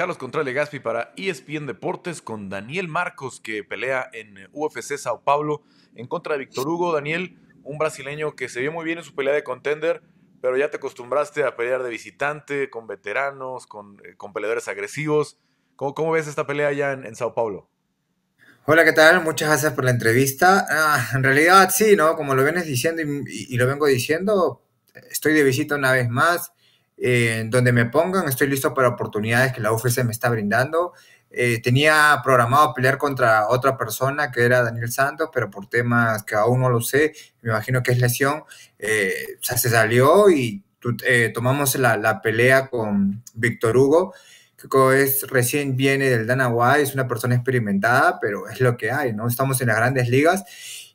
Carlos de Gaspi para ESPN Deportes con Daniel Marcos que pelea en eh, UFC Sao Paulo en contra de Víctor Hugo. Daniel, un brasileño que se vio muy bien en su pelea de contender, pero ya te acostumbraste a pelear de visitante, con veteranos, con, eh, peleadores agresivos. ¿Cómo, ves esta pelea ya en, Sao Paulo? Hola, ¿qué tal? Muchas gracias por la entrevista. Ah, en realidad, sí, ¿no? Como lo vienes diciendo y, lo vengo diciendo, estoy de visita una vez más donde me pongan, estoy listo para oportunidades que la UFC me está brindando. Eh, tenía programado pelear contra otra persona que era Daniel Santos, pero por temas que aún no lo sé, me imagino que es lesión, eh, se salió y eh, tomamos la, la, pelea con Víctor Hugo, que es, recién viene del Danaguay, es una persona experimentada, pero es lo que hay, ¿no? Estamos en las grandes ligas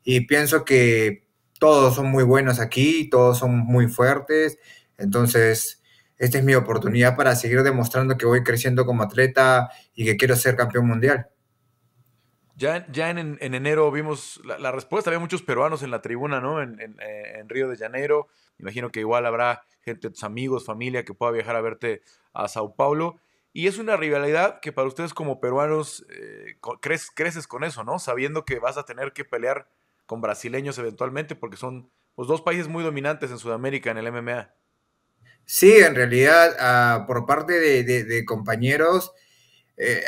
y pienso que todos son muy buenos aquí, todos son muy fuertes, entonces esta es mi oportunidad para seguir demostrando que voy creciendo como atleta y que quiero ser campeón mundial. Ya, ya en, enero vimos la, respuesta, había muchos peruanos en la tribuna, ¿no? En, en, eh, en Río de Janeiro. imagino que igual habrá gente, tus amigos, familia que pueda viajar a verte a Sao Paulo. Y es una rivalidad que para ustedes como peruanos eh, creces, con eso, ¿no? Sabiendo que vas a tener que pelear con brasileños eventualmente porque son los pues, dos países muy dominantes en Sudamérica en el MMA. Sí, en realidad, ah, por parte de, compañeros, eh,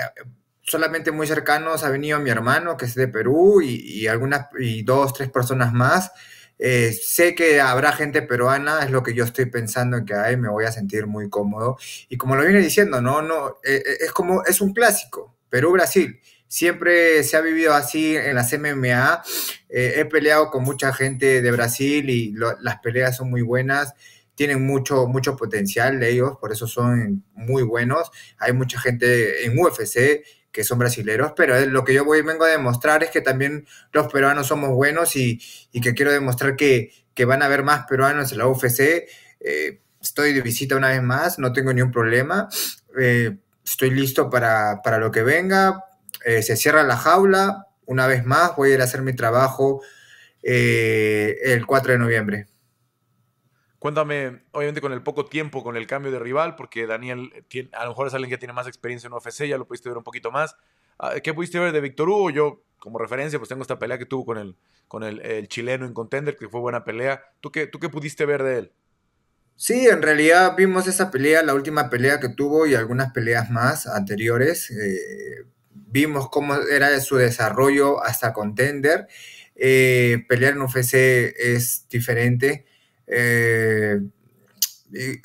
solamente muy cercanos ha venido mi hermano, que es de Perú, y, algunas, y dos, tres personas más. Eh, sé que habrá gente peruana, es lo que yo estoy pensando que ahí me voy a sentir muy cómodo. Y como lo viene diciendo, no, no, eh, es como, es un clásico, Perú-Brasil. Siempre se ha vivido así en las MMA. he peleado con mucha gente de Brasil y las peleas son muy buenas tienen mucho, mucho potencial ellos, por eso son muy buenos. Hay mucha gente en UFC que son brasileros, pero lo que yo voy, vengo a demostrar es que también los peruanos somos buenos y, que quiero demostrar que, van a haber más peruanos en la UFC. Eh, estoy de visita una vez más, no tengo ni un problema. Eh, estoy listo para, para, lo que venga. Eh, se cierra la jaula. Una vez más, voy a ir a hacer mi trabajo el 4 de noviembre. Cuéntame, obviamente con el poco tiempo, con el cambio de rival, porque Daniel tiene, a lo mejor es alguien que tiene más experiencia en UFC, ya lo pudiste ver un poquito más. Ah, ¿Qué pudiste ver de Víctor Hugo? Yo, como referencia, pues tengo esta pelea que tuvo con el, con el, chileno en Contender, que fue buena pelea. ¿Tú qué, ¿Tú qué pudiste ver de él? Sí, en realidad vimos esa pelea, la última pelea que tuvo y algunas peleas más anteriores. Eh, vimos cómo era su desarrollo hasta Contender. Eh, pelear en UFC es diferente eh,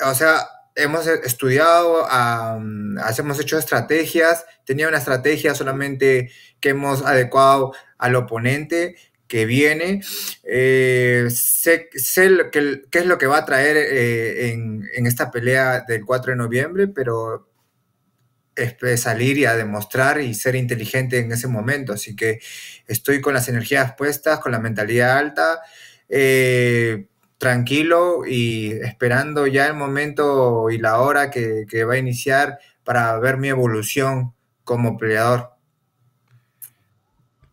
o sea, hemos estudiado, hemos hecho estrategias, tenía una estrategia solamente que hemos adecuado al oponente que viene, eh, sé, que, qué es lo que va a traer eh, en, esta pelea del 4 de noviembre, pero es, salir y a demostrar y ser inteligente en ese momento, así que estoy con las energías puestas, con la mentalidad alta. Eh, tranquilo y esperando ya el momento y la hora que, va a iniciar para ver mi evolución como peleador.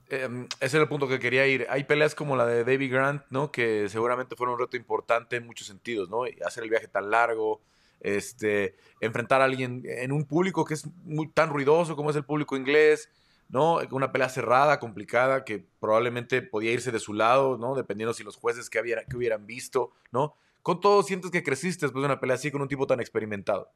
Em, ese es el punto que quería ir. Hay peleas como la de David Grant, ¿no? Que seguramente fueron un reto importante en muchos sentidos, ¿no? Hacer el viaje tan largo, este, enfrentar a alguien en un público que es muy, tan ruidoso como es el público inglés, ¿no? Una pelea cerrada, complicada, que probablemente podía irse de su lado, ¿no? Dependiendo si los jueces que, que hubieran visto, ¿no? Con todo sientes que creciste después de una pelea así con un tipo tan experimentado.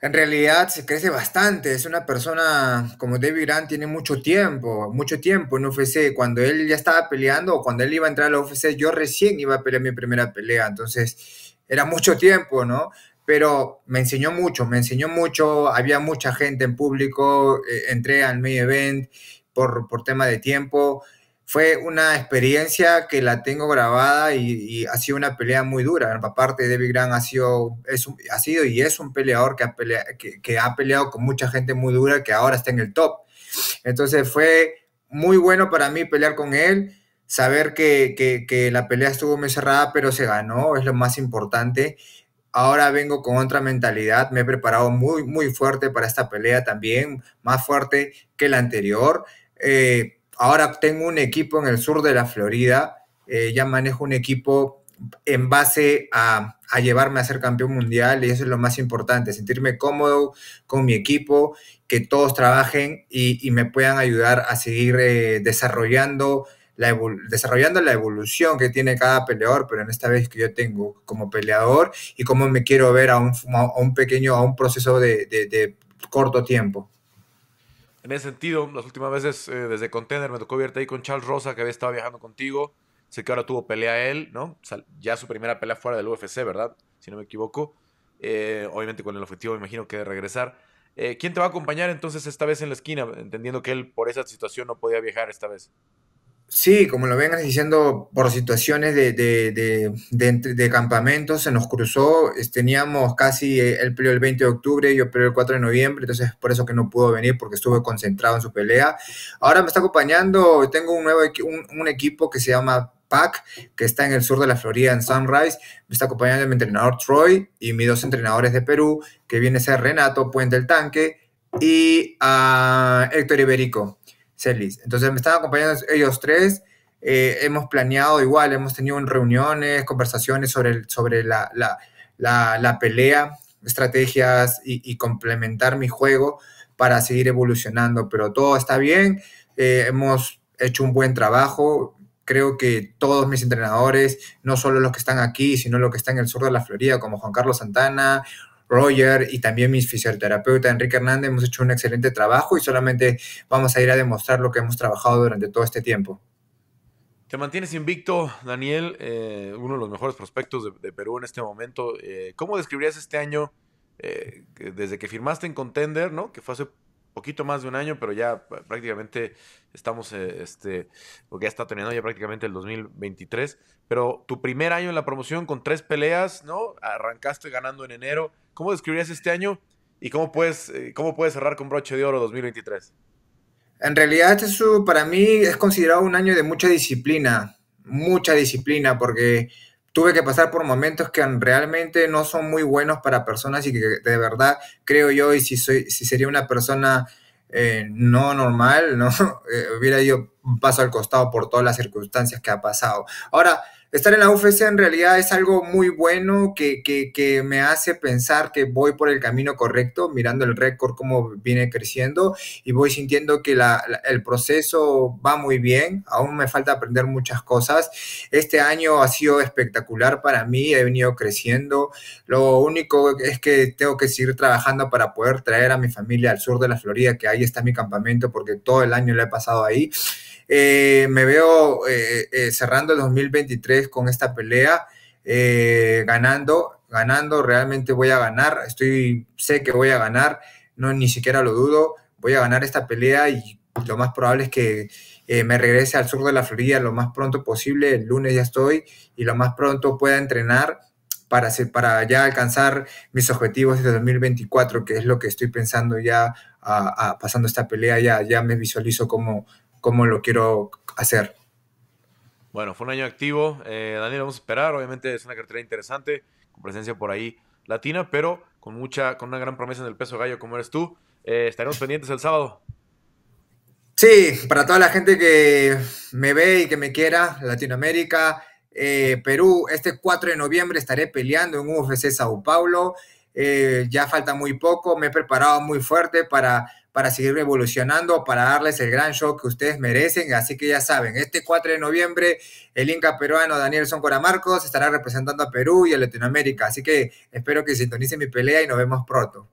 En realidad se crece bastante, es una persona como David Grant tiene mucho tiempo, mucho tiempo en UFC, cuando él ya estaba peleando o cuando él iba a entrar a la UFC, yo recién iba a pelear mi primera pelea, entonces era mucho tiempo, ¿no? pero me enseñó mucho, me enseñó mucho, había mucha gente en público, eh, entré al main event por, por, tema de tiempo, fue una experiencia que la tengo grabada y, ha sido una pelea muy dura, aparte David Grant ha sido, ha sido y es un peleador que ha, que, ha peleado con mucha gente muy dura que ahora está en el top, entonces fue muy bueno para mí pelear con él, saber que, que, que, la pelea estuvo muy cerrada, pero se ganó, es lo más importante. Ahora vengo con otra mentalidad, me he preparado muy, muy fuerte para esta pelea también, más fuerte que la anterior. Eh, ahora tengo un equipo en el sur de la Florida, eh, ya manejo un equipo en base a, llevarme a ser campeón mundial y eso es lo más importante, sentirme cómodo con mi equipo, que todos trabajen y, me puedan ayudar a seguir eh, desarrollando desarrollando la evolución que tiene cada peleador, pero en esta vez que yo tengo como peleador y cómo me quiero ver a un, pequeño, a un proceso de, corto tiempo. En ese sentido, las últimas veces eh, desde Contender me tocó verte ahí con Charles Rosa, que había estado viajando contigo. Sé que ahora tuvo pelea él, ¿no? ya su primera pelea fuera del UFC, ¿verdad? Si no me equivoco. Eh, obviamente con el objetivo, me imagino que de regresar. Eh, ¿Quién te va a acompañar entonces esta vez en la esquina? Entendiendo que él por esa situación no podía viajar esta vez. Sí, como lo vengan diciendo, por situaciones de, de, campamentos se nos cruzó. Teníamos casi, eh, el periodo el 20 de octubre, y yo periodo el 4 de noviembre, entonces por eso que no pudo venir porque estuve concentrado en su pelea. Ahora me está acompañando, tengo un nuevo un, equipo que se llama PAC, que está en el sur de la Florida, en Sunrise. Me está acompañando mi entrenador Troy y mis dos entrenadores de Perú, que viene a ser Renato Puente del Tanque y a Héctor Iberico entonces me están acompañando ellos tres. Eh, hemos planeado igual, hemos tenido reuniones, conversaciones sobre, sobre la, la, pelea, estrategias y, complementar mi juego para seguir evolucionando, pero todo está bien, eh, hemos hecho un buen trabajo, creo que todos mis entrenadores, no solo los que están aquí, sino los que están en el sur de la Florida, como Juan Carlos Santana, Roger y también mi fisioterapeuta Enrique Hernández hemos hecho un excelente trabajo y solamente vamos a ir a demostrar lo que hemos trabajado durante todo este tiempo. Te mantienes invicto, Daniel, eh, uno de los mejores prospectos de, Perú en este momento. Eh, ¿Cómo describirías este año eh, desde que firmaste en Contender, ¿no? que fue hace poquito más de un año, pero ya eh, prácticamente estamos, eh, este, porque ya está teniendo ya prácticamente el 2023. Pero tu primer año en la promoción con tres peleas, ¿no? Arrancaste ganando en enero. ¿Cómo describirías este año y cómo puedes, eh, cómo puedes cerrar con broche de oro 2023? En realidad, eso para mí es considerado un año de mucha disciplina, mucha disciplina, porque tuve que pasar por momentos que realmente no son muy buenos para personas y que de verdad creo yo, y si, soy, si sería una persona eh, no normal, ¿no? Eh, hubiera ido un paso al costado por todas las circunstancias que ha pasado. Ahora, estar en la UFC en realidad es algo muy bueno que, que, me hace pensar que voy por el camino correcto, mirando el récord, cómo viene creciendo y voy sintiendo que el proceso va muy bien. Aún me falta aprender muchas cosas. Este año ha sido espectacular para mí, he venido creciendo. Lo único es que tengo que seguir trabajando para poder traer a mi familia al sur de la Florida, que ahí está mi campamento, porque todo el año lo he pasado ahí. Eh, me veo eh, eh, cerrando el 2023 con esta pelea, ganando, ganando, realmente voy a ganar, estoy, sé que voy a ganar, no ni siquiera lo dudo, voy a ganar esta pelea y lo más probable es que me regrese al sur de la Florida lo más pronto posible, el lunes ya estoy, y lo más pronto pueda entrenar para, para ya alcanzar mis objetivos de 2024, que es lo que estoy pensando ya pasando esta pelea, ya, ya me visualizo como cómo lo quiero hacer. Bueno, fue un año activo. Eh, Daniel, vamos a esperar. Obviamente es una cartera interesante, con presencia por ahí latina, pero con mucha, con una gran promesa en el peso gallo como eres tú. Eh, estaremos pendientes el sábado. Sí, para toda la gente que me ve y que me quiera, Latinoamérica, eh, Perú, este 4 de noviembre estaré peleando en UFC Sao Paulo. ya falta muy poco, me he preparado muy fuerte para para seguir evolucionando, para darles el gran show que ustedes merecen. Así que ya saben, este 4 de noviembre, el Inca peruano Daniel Soncora Marcos estará representando a Perú y a Latinoamérica. Así que espero que sintonicen mi pelea y nos vemos pronto.